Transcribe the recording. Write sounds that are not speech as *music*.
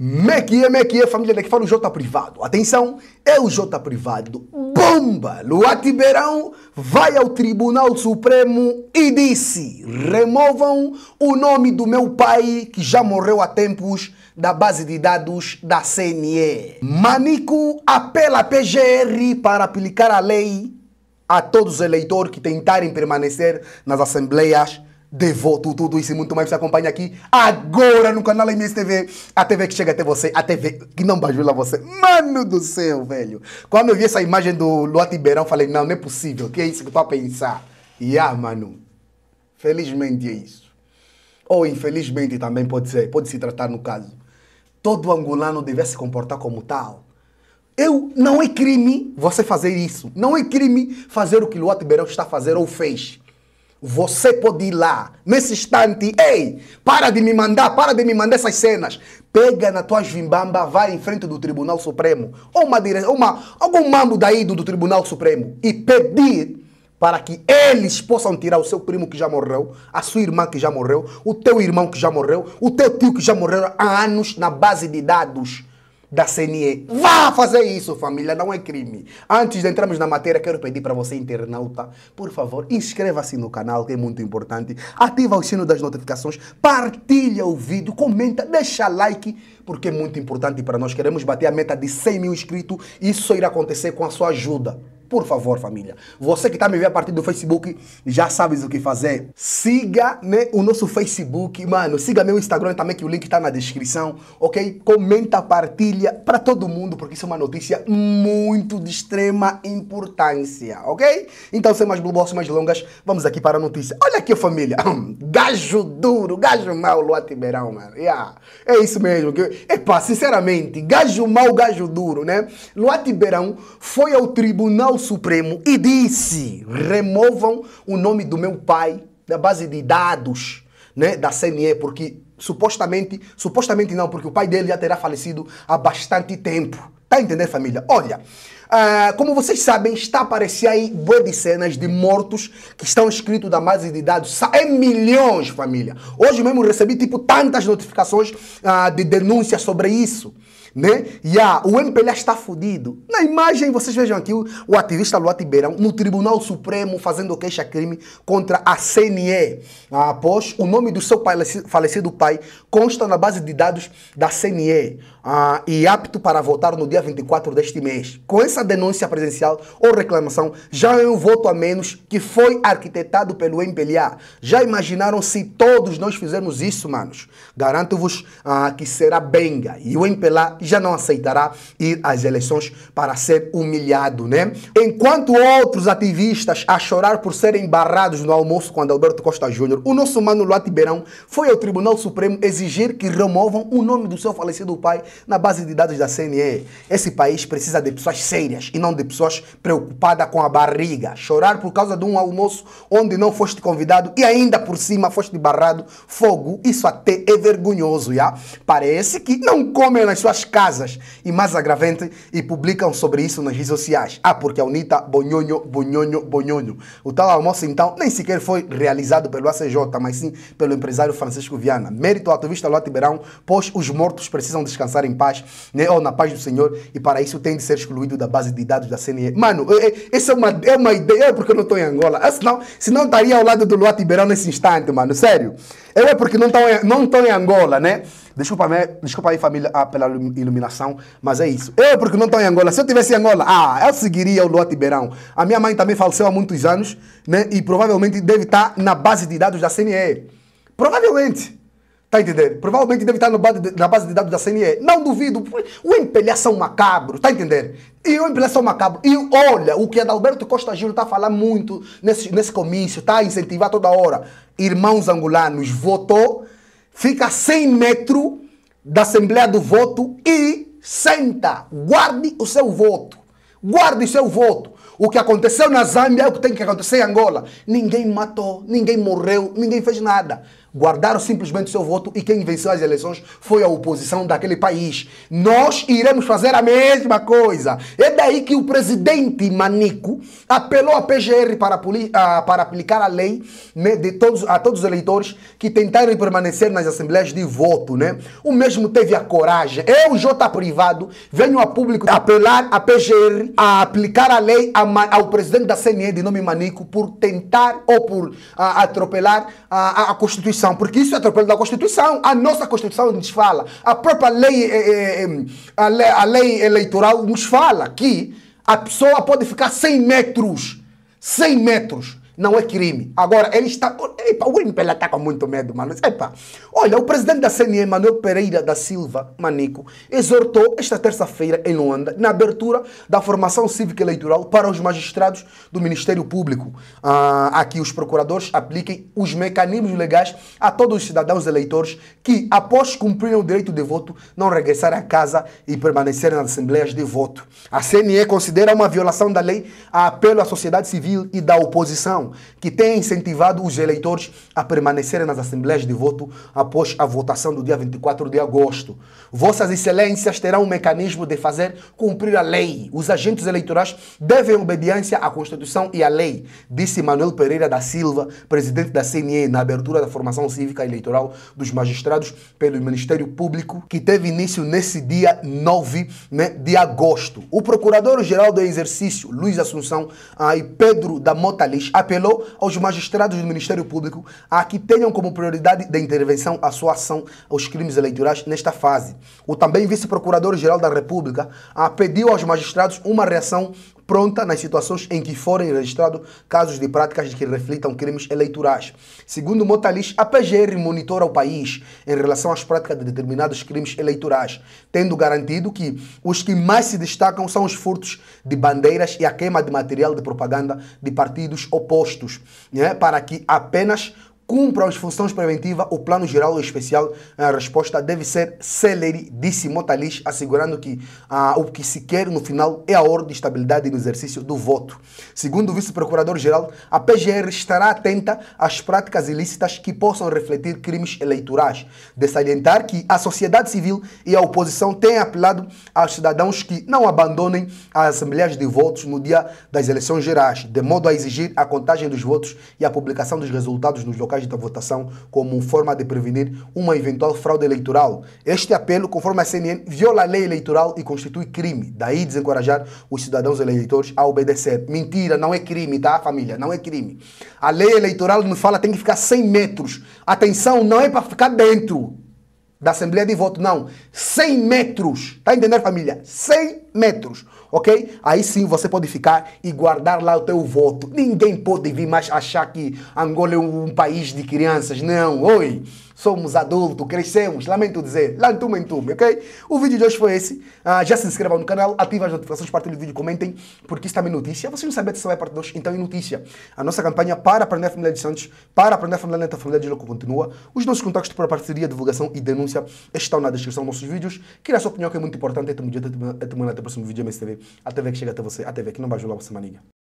Mequia, Mequia, família daqui fala o Jota Privado. Atenção, é o Jota Privado. Bomba! Luati Beirão vai ao Tribunal Supremo e disse: removam o nome do meu pai, que já morreu há tempos, da base de dados da CNE. Manico apela a PGR para aplicar a lei a todos os eleitores que tentarem permanecer nas assembleias Devoto tudo isso e muito mais. Você acompanha aqui agora no canal MSTV. A TV que chega até você, a TV que não bajula você. Mano do céu, velho. Quando eu vi essa imagem do Luati Beirão, falei: não, não é possível. Que é isso que eu tô a pensar? E ah, mano. Felizmente é isso. Ou infelizmente também pode ser, pode se tratar no caso. Todo angolano deve se comportar como tal. Eu, não é crime você fazer isso. Não é crime fazer o que Luati Beirão está a fazer ou fez. Você pode ir lá, nesse instante, ei, para de me mandar, para de me mandar essas cenas. Pega na tua jimbamba, vai em frente do Tribunal Supremo, ou uma, uma, algum mambo daí do, do Tribunal Supremo, e pedir para que eles possam tirar o seu primo que já morreu, a sua irmã que já morreu, o teu irmão que já morreu, o teu tio que já morreu há anos na base de dados da CNE. Vá fazer isso, família, não é crime. Antes de entrarmos na matéria, quero pedir para você, internauta, por favor, inscreva-se no canal, que é muito importante. Ativa o sino das notificações, partilha o vídeo, comenta, deixa like, porque é muito importante para nós. Queremos bater a meta de 100 mil inscritos e isso só irá acontecer com a sua ajuda. Por favor, família. Você que está me vendo a partir do Facebook, já sabes o que fazer. Siga né, o nosso Facebook, mano. Siga meu Instagram também, que o link está na descrição, ok? Comenta, partilha para todo mundo, porque isso é uma notícia muito de extrema importância, ok? Então, sem mais blubosos, mais longas, vamos aqui para a notícia. Olha aqui, família. *laughs* Gajo duro, gajo mau, Luá Tiberão, mano. Yeah. É isso mesmo. Que... Epá, sinceramente, gajo mau, gajo duro, né? Luá Tiberão foi ao tribunal Supremo e disse: removam o nome do meu pai da base de dados né, da CNE, porque supostamente, supostamente não, porque o pai dele já terá falecido há bastante tempo. Tá entendendo, entender, família? Olha, uh, como vocês sabem, está aparecendo aí boas de cenas de mortos que estão escritos da base de dados. É milhões, família. Hoje mesmo recebi, tipo, tantas notificações uh, de denúncias sobre isso né? E a o MPLA está fodido. Na imagem, vocês vejam aqui o, o ativista Luá Tiberão no Tribunal Supremo fazendo queixa-crime contra a CNE. Ah, após o nome do seu pai, falecido pai consta na base de dados da CNE ah, e apto para votar no dia 24 deste mês. Com essa denúncia presencial ou reclamação, já é um voto a menos que foi arquitetado pelo MPLA. Já imaginaram se todos nós fizermos isso, manos? Garanto-vos ah, que será benga. E o MPLA já não aceitará ir às eleições para ser humilhado, né? Enquanto outros ativistas a chorar por serem barrados no almoço quando Alberto Costa Júnior, o nosso mano Luati Beirão foi ao Tribunal Supremo exigir que removam o nome do seu falecido pai na base de dados da CNE. Esse país precisa de pessoas sérias e não de pessoas preocupadas com a barriga. Chorar por causa de um almoço onde não foste convidado e ainda por cima foste barrado, fogo, isso até é vergonhoso, já. Parece que não comem nas suas casas e, mais agravante, e publicam sobre isso nas redes sociais. Ah, porque a UNITA, bonhonho, bonhonho, bonhonho. O tal almoço, então, nem sequer foi realizado pelo ACJ, mas sim pelo empresário Francisco Viana. Mérito ao ativista Ló Tiberão, pois os mortos precisam descansar em paz, né, ou na paz do Senhor, e para isso tem de ser excluído da base de dados da CNE. Mano, essa é uma, é uma ideia, é porque eu não estou em Angola. Ah, senão, senão estaria ao lado do Ló Tiberão nesse instante, mano, sério. é porque não estou não em Angola, né? Desculpa, me, desculpa aí, família, ah, pela iluminação, mas é isso. Eu, porque não estou em Angola. Se eu tivesse em Angola, ah, eu seguiria o Lua Tiberão. A minha mãe também faleceu há muitos anos, né? E provavelmente deve estar tá na base de dados da CNE. Provavelmente. Tá entendendo? Provavelmente deve tá estar na base de dados da CNE. Não duvido. O empelhação macabro, tá entendendo? E o empelhação macabro. E olha, o que Adalberto Costa Giro está a falar muito nesse, nesse comício, está a incentivar toda hora. Irmãos angolanos, votou fica a 100 metros da Assembleia do Voto e senta, guarde o seu voto. Guarde o seu voto. O que aconteceu na Zâmbia é o que tem que acontecer em Angola. Ninguém matou, ninguém morreu, ninguém fez nada guardaram simplesmente o seu voto e quem venceu as eleições foi a oposição daquele país. Nós iremos fazer a mesma coisa. É daí que o presidente Manico apelou à PGR para, para aplicar a lei né, de todos, a todos os eleitores que tentaram permanecer nas assembleias de voto. Né? O mesmo teve a coragem. Eu, J. Privado, venho a público apelar à PGR a aplicar a lei ao presidente da CNE de nome Manico por tentar ou por atropelar a, a Constituição Constituição, porque isso é atropelo da Constituição. A nossa Constituição nos fala, a própria lei, é, é, a lei, a lei eleitoral nos fala que a pessoa pode ficar 100 metros, 100 metros não é crime. Agora, ele está. Epa, o MPLA está com muito medo, mano. Epa, olha, o presidente da CNE, Manuel Pereira da Silva Manico, exortou esta terça-feira em Luanda, na abertura da formação cívica eleitoral para os magistrados do Ministério Público, ah, a que os procuradores apliquem os mecanismos legais a todos os cidadãos eleitores que, após cumprirem o direito de voto, não regressarem à casa e permanecerem nas assembleias de voto. A CNE considera uma violação da lei a apelo à sociedade civil e da oposição que tem incentivado os eleitores a permanecerem nas assembleias de voto após a votação do dia 24 de agosto. Vossas Excelências terão um mecanismo de fazer cumprir a lei. Os agentes eleitorais devem obediência à Constituição e à lei, disse Manuel Pereira da Silva, presidente da CNE, na abertura da formação cívica eleitoral dos magistrados pelo Ministério Público, que teve início nesse dia 9 né, de agosto. O procurador-geral do exercício, Luiz Assunção, e Pedro da Mota Lix, apelou aos magistrados do Ministério Público a que tenham como prioridade da intervenção a sua ação aos crimes eleitorais nesta fase. O também vice-procurador-geral da República pediu aos magistrados uma reação pronta nas situações em que forem registrados casos de práticas que reflitam crimes eleitorais. Segundo Motalis, a PGR monitora o país em relação às práticas de determinados crimes eleitorais, tendo garantido que os que mais se destacam são os furtos de bandeiras e a queima de material de propaganda de partidos opostos, né, para que apenas cumpram as funções preventivas, o plano geral e especial, eh, a resposta deve ser celere, disse Motalis, assegurando que ah, o que se quer no final é a ordem e estabilidade no exercício do voto. Segundo o vice-procurador-geral, a PGR estará atenta às práticas ilícitas que possam refletir crimes eleitorais, de salientar que a sociedade civil e a oposição têm apelado aos cidadãos que não abandonem as assembleias de votos no dia das eleições gerais, de modo a exigir a contagem dos votos e a publicação dos resultados nos locais da votação como forma de prevenir uma eventual fraude eleitoral. Este apelo, conforme a CNN, viola a lei eleitoral e constitui crime. Daí desencorajar os cidadãos eleitores a obedecer. Mentira, não é crime, tá, família? Não é crime. A lei eleitoral me fala tem que ficar 100 metros. Atenção, não é para ficar dentro da Assembleia de Voto, não. 100 metros. Está entendendo, família? 100 metros, ok? Aí sim você pode ficar e guardar lá o teu voto. Ninguém pode vir mais achar que Angola é um país de crianças. Não, oi somos adultos, crescemos, lamento dizer, lamento em tume, ok? O vídeo de hoje foi esse. Ah, já se inscrevam no canal, ativem as notificações, partilhem o vídeo, comentem, porque isso também é notícia. Vocês não sabem se vai é parte 2, então é notícia. A nossa campanha para aprender a família de Santos, para aprender a família lenta, a família de Louco continua. Os nossos contactos para parceria, divulgação e denúncia estão na descrição dos nossos vídeos. Queria a sua opinião, que é muito importante. Até-me até, até, até, até, até, o próximo vídeo MSTV. A TV que chega até você, a TV que não vai julgar você, maninha.